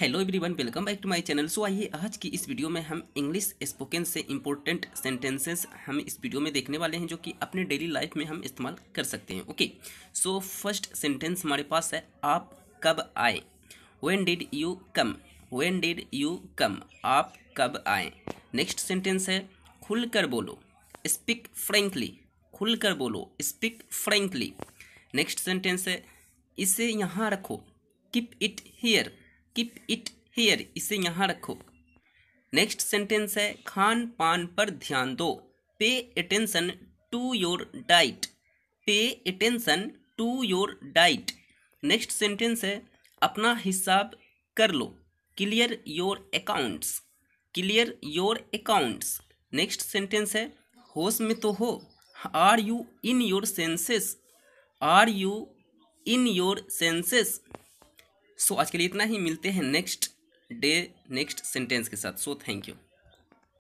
hello everyone welcome back to my channel so आइए आज की इस वीडियो में हम इंग्लिश स्पोकन से इम्पोर्टेंट सेंटेंसेस हम इस वीडियो में देखने वाले हैं जो कि अपने डेली लाइफ में हम इस्तेमाल कर सकते हैं ओके सो फर्स्ट सेंटेंस हमारे पास है आप कब आए when did you come when did you come आप कब आए नेक्स्ट सेंटेंस है खुल कर बोलो स्पीक फ्रेंकली खुल कर बोलो स्पीक फ्रेंकली नेक्स्ट सेंटेंस है इसे यहाँ रखो keep it here keep it here इसे यहाँ रखो नेक्स्ट सेंटेंस है खान पान पर ध्यान दो pay attention to your diet pay attention to your diet next sentence है अपना हिसाब कर लो clear your accounts clear your accounts next sentence है होश में तो हो are you in your senses are you in your senses so so, आज के लिए इतना ही मिलते हैं नेक्स्ट डे नेक्स्ट सेंटेंस के साथ सो थैंक यू